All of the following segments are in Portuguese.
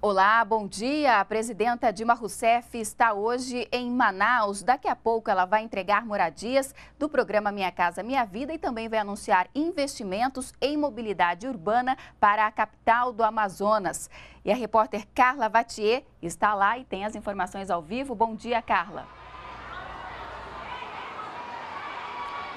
Olá, bom dia. A presidenta Dilma Rousseff está hoje em Manaus. Daqui a pouco ela vai entregar moradias do programa Minha Casa Minha Vida e também vai anunciar investimentos em mobilidade urbana para a capital do Amazonas. E a repórter Carla Vatier está lá e tem as informações ao vivo. Bom dia, Carla.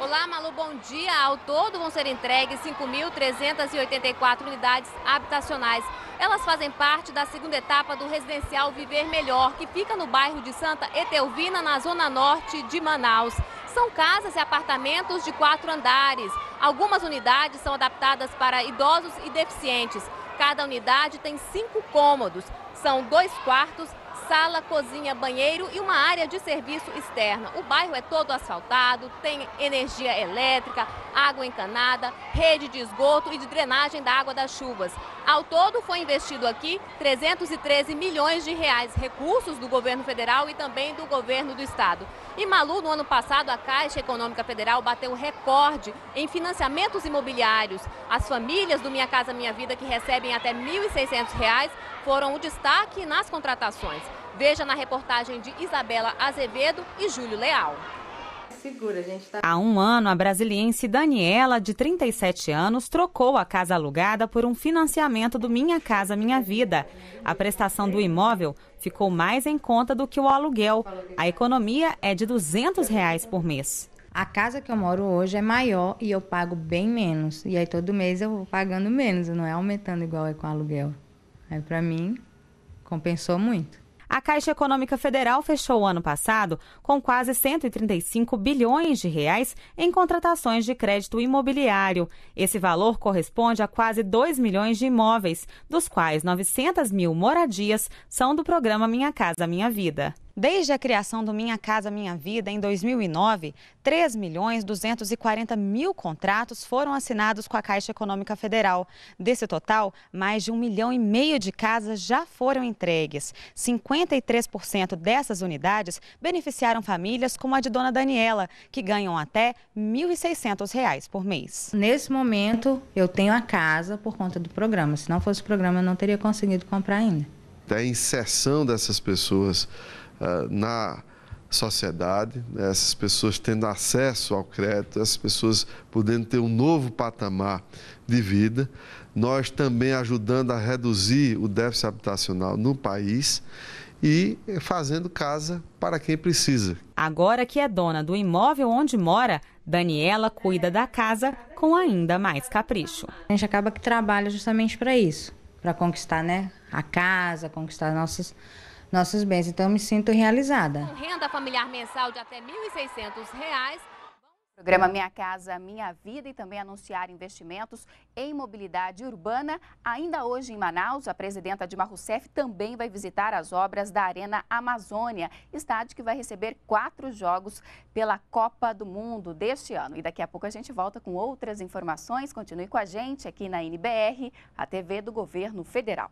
Olá, Malu, bom dia. Ao todo vão ser entregues 5.384 unidades habitacionais. Elas fazem parte da segunda etapa do residencial Viver Melhor, que fica no bairro de Santa Etelvina, na zona norte de Manaus. São casas e apartamentos de quatro andares. Algumas unidades são adaptadas para idosos e deficientes. Cada unidade tem cinco cômodos. São dois quartos sala, cozinha, banheiro e uma área de serviço externa. O bairro é todo asfaltado, tem energia elétrica, água encanada, rede de esgoto e de drenagem da água das chuvas. Ao todo foi investido aqui 313 milhões de reais, recursos do governo federal e também do governo do estado. E Malu, no ano passado, a Caixa Econômica Federal bateu recorde em financiamentos imobiliários. As famílias do Minha Casa Minha Vida que recebem até R$ 1.600 reais foram o destaque nas contratações. Veja na reportagem de Isabela Azevedo e Júlio Leal. Segura, tá... Há um ano, a brasiliense Daniela, de 37 anos, trocou a casa alugada por um financiamento do Minha Casa Minha Vida. A prestação do imóvel ficou mais em conta do que o aluguel. A economia é de R$ 200 reais por mês. A casa que eu moro hoje é maior e eu pago bem menos. E aí todo mês eu vou pagando menos, não é aumentando igual é com aluguel. Aí para mim compensou muito. A Caixa Econômica Federal fechou o ano passado com quase 135 bilhões de reais em contratações de crédito imobiliário. Esse valor corresponde a quase 2 milhões de imóveis, dos quais 900 mil moradias são do programa Minha Casa Minha Vida. Desde a criação do Minha Casa Minha Vida, em 2009, 3 milhões 240 mil contratos foram assinados com a Caixa Econômica Federal. Desse total, mais de um milhão e meio de casas já foram entregues. 53% dessas unidades beneficiaram famílias como a de Dona Daniela, que ganham até R$ 1.600 por mês. Nesse momento, eu tenho a casa por conta do programa. Se não fosse o programa, eu não teria conseguido comprar ainda. A inserção dessas pessoas eh, na sociedade, né? essas pessoas tendo acesso ao crédito, essas pessoas podendo ter um novo patamar de vida, nós também ajudando a reduzir o déficit habitacional no país e fazendo casa para quem precisa. Agora que é dona do imóvel onde mora, Daniela cuida da casa com ainda mais capricho. A gente acaba que trabalha justamente para isso, para conquistar, né, a casa, conquistar nossas nossos bens. Então, eu me sinto realizada. Com renda familiar mensal de até R$ 1.600, Programa Minha Casa Minha Vida e também anunciar investimentos em mobilidade urbana. Ainda hoje em Manaus, a presidenta Dilma Rousseff também vai visitar as obras da Arena Amazônia, estádio que vai receber quatro jogos pela Copa do Mundo deste ano. E daqui a pouco a gente volta com outras informações. Continue com a gente aqui na NBR, a TV do Governo Federal.